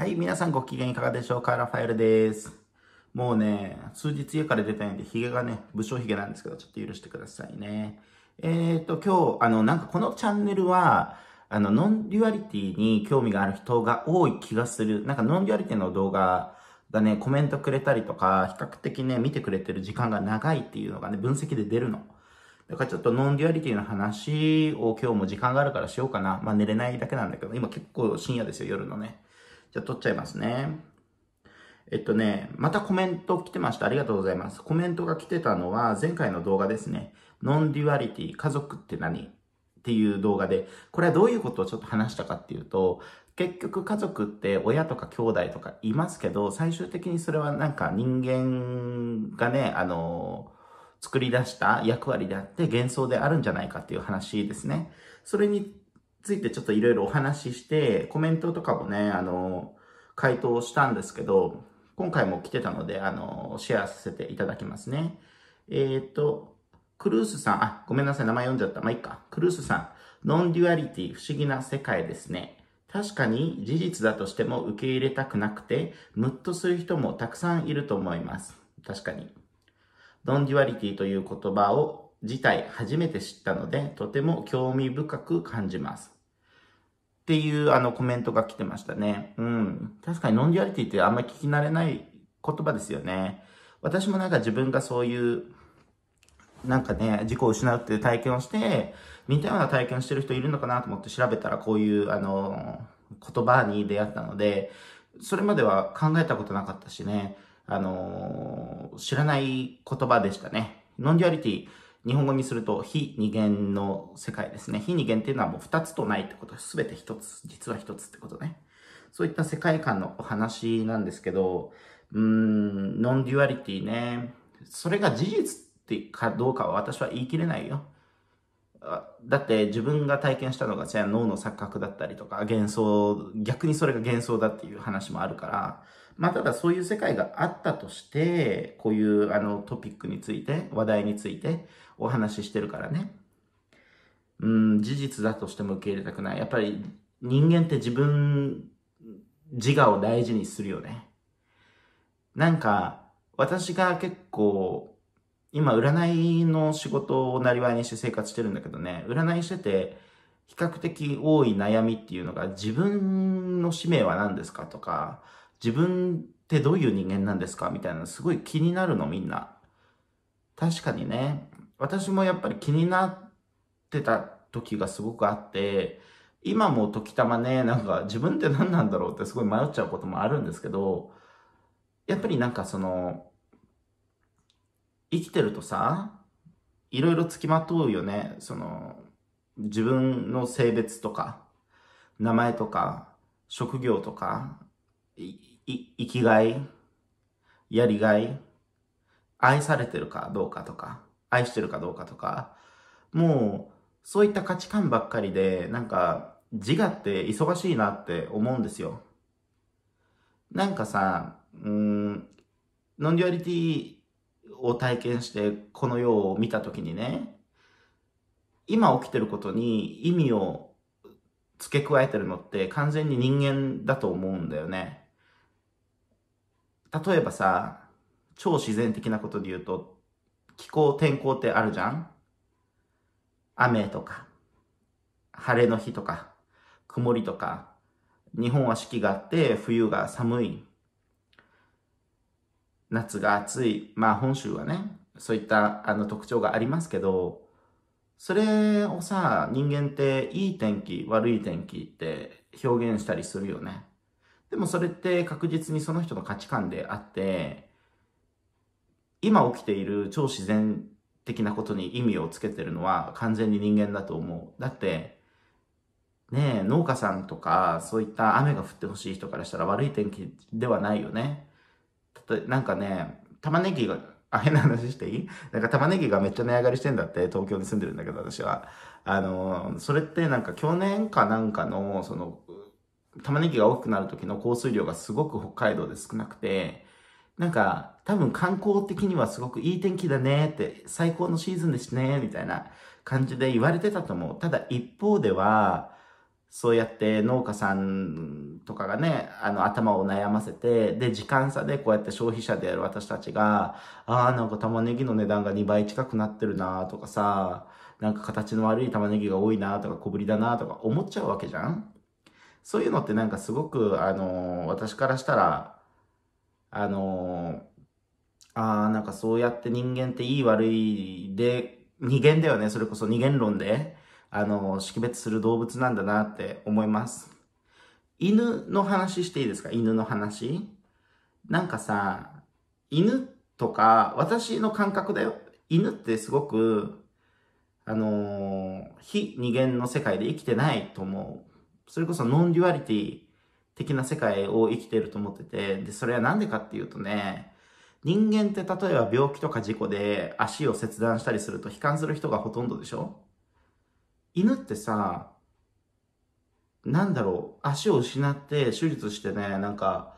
はい、皆さんご機嫌いかがでしょうかラファエルです。もうね、数日家から出たいんで、髭がね、武将髭なんですけど、ちょっと許してくださいね。えっ、ー、と、今日、あの、なんかこのチャンネルは、あの、ノンデュアリティに興味がある人が多い気がする。なんかノンデュアリティの動画がね、コメントくれたりとか、比較的ね、見てくれてる時間が長いっていうのがね、分析で出るの。だからちょっとノンデュアリティの話を今日も時間があるからしようかな。まあ寝れないだけなんだけど、今結構深夜ですよ、夜のね。じゃあ取っちゃいますね。えっとね、またコメント来てました。ありがとうございます。コメントが来てたのは、前回の動画ですね。ノンデュアリティ、家族って何っていう動画で、これはどういうことをちょっと話したかっていうと、結局家族って親とか兄弟とかいますけど、最終的にそれはなんか人間がね、あの作り出した役割であって幻想であるんじゃないかっていう話ですね。それについてちょっといろいろお話しして、コメントとかもね、あの、回答したんですけど、今回も来てたので、あの、シェアさせていただきますね。えっ、ー、と、クルースさん、あ、ごめんなさい、名前読んじゃった。まあ、いっか。クルースさん、ノンデュアリティ、不思議な世界ですね。確かに事実だとしても受け入れたくなくて、ムッとする人もたくさんいると思います。確かに。ノンデュアリティという言葉を自体初めて知ったので、とても興味深く感じます。っていうあのコメントが来てましたね。うん。確かにノンデュアリティってあんまり聞き慣れない言葉ですよね。私もなんか自分がそういう、なんかね、自己を失うっていう体験をして、似たような体験をしてる人いるのかなと思って調べたらこういうあの、言葉に出会ったので、それまでは考えたことなかったしね、あの知らない言葉でしたね。ノンデュアリティ、日本語にすると非二元の世界ですね。非二元っていうのはもう二つとないってことです。すべて一つ、実は一つってことね。そういった世界観のお話なんですけど、うーん、ノンデュアリティね。それが事実ってかどうかは私は言い切れないよ。だって自分が体験したのがじゃあ脳の錯覚だったりとか幻想、逆にそれが幻想だっていう話もあるから、まあ、ただそういう世界があったとして、こういうあのトピックについて、話題についてお話ししてるからね。うん、事実だとしても受け入れたくない。やっぱり人間って自分、自我を大事にするよね。なんか、私が結構、今占いの仕事をなりわいにして生活してるんだけどね、占いしてて、比較的多い悩みっていうのが自分の使命は何ですかとか、自分ってどういう人間なんですかみたいな、すごい気になるの、みんな。確かにね、私もやっぱり気になってた時がすごくあって、今も時たまね、なんか自分って何なんだろうってすごい迷っちゃうこともあるんですけど、やっぱりなんかその、生きてるとさ、いろいろつきまとうよね。その、自分の性別とか、名前とか、職業とか、生きがい、やりがい、愛されてるかどうかとか、愛してるかどうかとか、もう、そういった価値観ばっかりで、なんか、自我って忙しいなって思うんですよ。なんかさ、うん、ノンデュアリティを体験してこの世を見た時にね、今起きてることに意味を付け加えてるのって完全に人間だと思うんだよね。例えばさ、超自然的なことで言うと、気候天候ってあるじゃん雨とか、晴れの日とか、曇りとか、日本は四季があって、冬が寒い、夏が暑い、まあ本州はね、そういったあの特徴がありますけど、それをさ、人間っていい天気、悪い天気って表現したりするよね。でもそれって確実にその人の価値観であって、今起きている超自然的なことに意味をつけてるのは完全に人間だと思う。だって、ねえ、農家さんとか、そういった雨が降ってほしい人からしたら悪い天気ではないよね。なんかね、玉ねぎが、あ、変な話していいなんか玉ねぎがめっちゃ値上がりしてんだって、東京に住んでるんだけど、私は。あの、それってなんか去年かなんかの、その、玉ねぎが大きくなる時の降水量がすごく北海道で少なくて、なんか、多分観光的にはすごくいい天気だねって、最高のシーズンですね、みたいな感じで言われてたと思う。ただ一方では、そうやって農家さんとかがね、あの頭を悩ませて、で、時間差でこうやって消費者である私たちが、ああ、なんか玉ねぎの値段が2倍近くなってるなとかさ、なんか形の悪い玉ねぎが多いなとか小ぶりだなとか思っちゃうわけじゃんそういうのってなんかすごく、あのー、私からしたら、あのー、ああ、なんかそうやって人間っていい悪いで、二元だよね。それこそ二元論で、あのー、識別する動物なんだなって思います。犬の話していいですか犬の話。なんかさ、犬とか、私の感覚だよ。犬ってすごく、あの非二元の世界で生きてないと思う。それこそノンデュアリティ的な世界を生きてると思ってて、で、それはなんでかっていうとね、人間って例えば病気とか事故で足を切断したりすると悲観する人がほとんどでしょ犬ってさ、なんだろう、足を失って手術してね、なんか、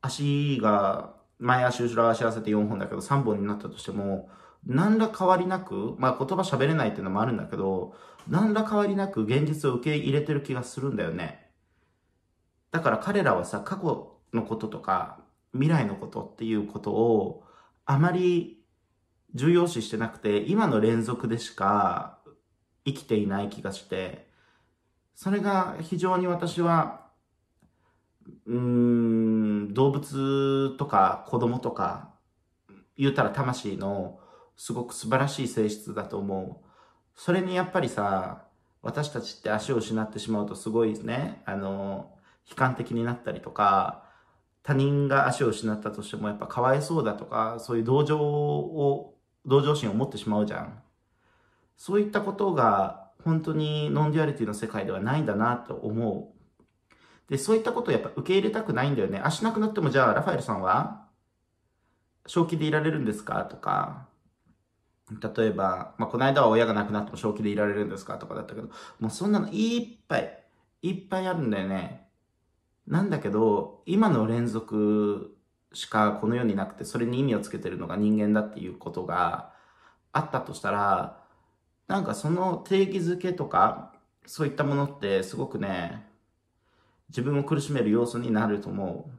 足が、前足後ろ足合わせて4本だけど3本になったとしても、何ら変わりなく、まあ言葉喋れないっていうのもあるんだけど、何ら変わりなく現実を受け入れてる気がするんだよね。だから彼らはさ、過去のこととか、未来のことっていうことを、あまり重要視してなくて、今の連続でしか生きていない気がして、それが非常に私は、うーん、動物とか子供とか、言うたら魂のすごく素晴らしい性質だと思う。それにやっぱりさ、私たちって足を失ってしまうとすごいね、あの、悲観的になったりとか、他人が足を失ったとしてもやっぱかわいそうだとか、そういう同情を、同情心を持ってしまうじゃん。そういったことが本当にノンデュアリティの世界ではないんだなと思う。で、そういったことをやっぱ受け入れたくないんだよね。足なくなってもじゃあラファエルさんは正気でいられるんですかとか、例えば、まあ、この間は親が亡くなっても正気でいられるんですかとかだったけど、もうそんなのいっぱい、いっぱいあるんだよね。なんだけど、今の連続しかこの世になくて、それに意味をつけてるのが人間だっていうことがあったとしたら、なんかその定義づけとか、そういったものってすごくね、自分を苦しめる要素になると思う。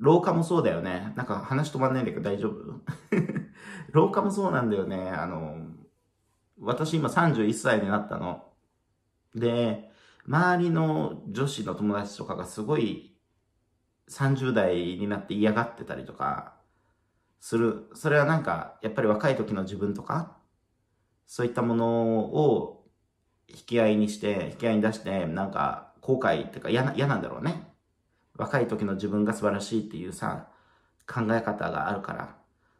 廊下もそうだよね。なんか話止まんないんだけど大丈夫廊下もそうなんだよね。あの、私今31歳になったの。で、周りの女子の友達とかがすごい30代になって嫌がってたりとかする。それはなんか、やっぱり若い時の自分とか、そういったものを引き合いにして、引き合いに出して、なんか後悔っていうか嫌な、嫌なんだろうね。若い時の自分が素晴らしいっていうさ、考え方があるから。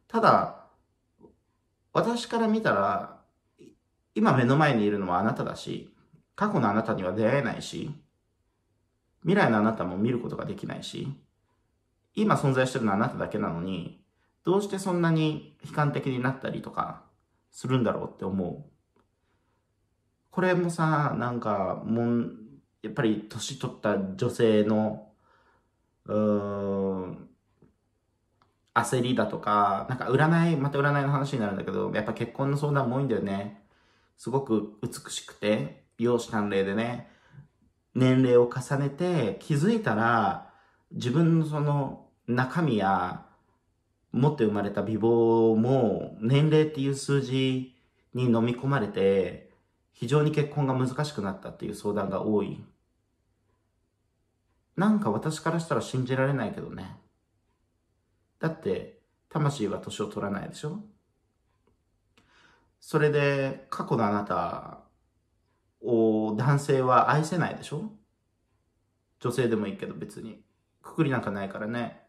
ただ、私から見たら、今目の前にいるのはあなただし、過去のあなたには出会えないし、未来のあなたも見ることができないし、今存在してるのはあなただけなのに、どうしてそんなに悲観的になったりとかするんだろうって思う。これもさ、なんか、もん、やっぱり年取った女性の、うーん、焦りだとか、なんか占い、また占いの話になるんだけど、やっぱ結婚の相談も多いんだよね。すごく美しくて、容姿端麗でね、年齢を重ねて気づいたら、自分のその中身や、持って生まれた美貌も、年齢っていう数字に飲み込まれて、非常に結婚が難しくなったっていう相談が多い。なんか私からしたら信じられないけどね。だって、魂は年を取らないでしょそれで、過去のあなたを男性は愛せないでしょ女性でもいいけど別に。くくりなんかないからね。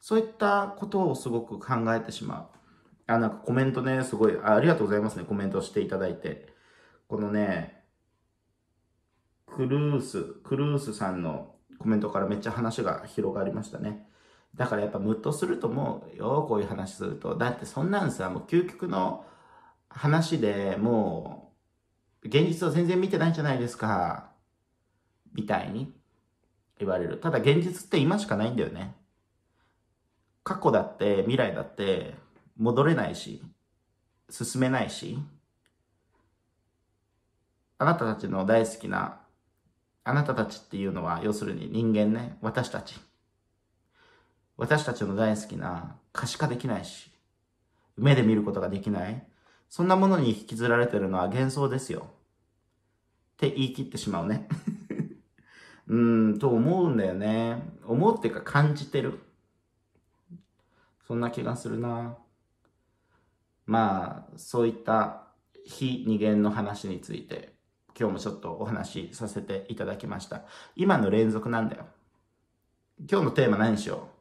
そういったことをすごく考えてしまう。あ、なんかコメントね、すごい、あありがとうございますね、コメントしていただいて。このね、クルース、クルースさんのコメントからめっちゃ話が広がりましたね。だからやっぱムッとすると思うよ、こういう話すると。だってそんなんさ、もう究極の話でもう、現実を全然見てないじゃないですか。みたいに言われる。ただ現実って今しかないんだよね。過去だって未来だって戻れないし、進めないし、あなたたちの大好きな、あなたたちっていうのは要するに人間ね、私たち。私たちの大好きな可視化できないし、目で見ることができない、そんなものに引きずられてるのは幻想ですよ。って言い切ってしまうね。うーん、と思うんだよね。思うっていうか感じてる。そんな気がするな。まあ、そういった非二元の話について、今日もちょっとお話しさせていただきました。今の連続なんだよ。今日のテーマ何しよう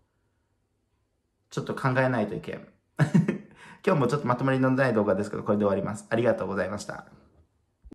ちょっと考えないといけん。今日もちょっとまとまりのない動画ですけど、これで終わります。ありがとうございました。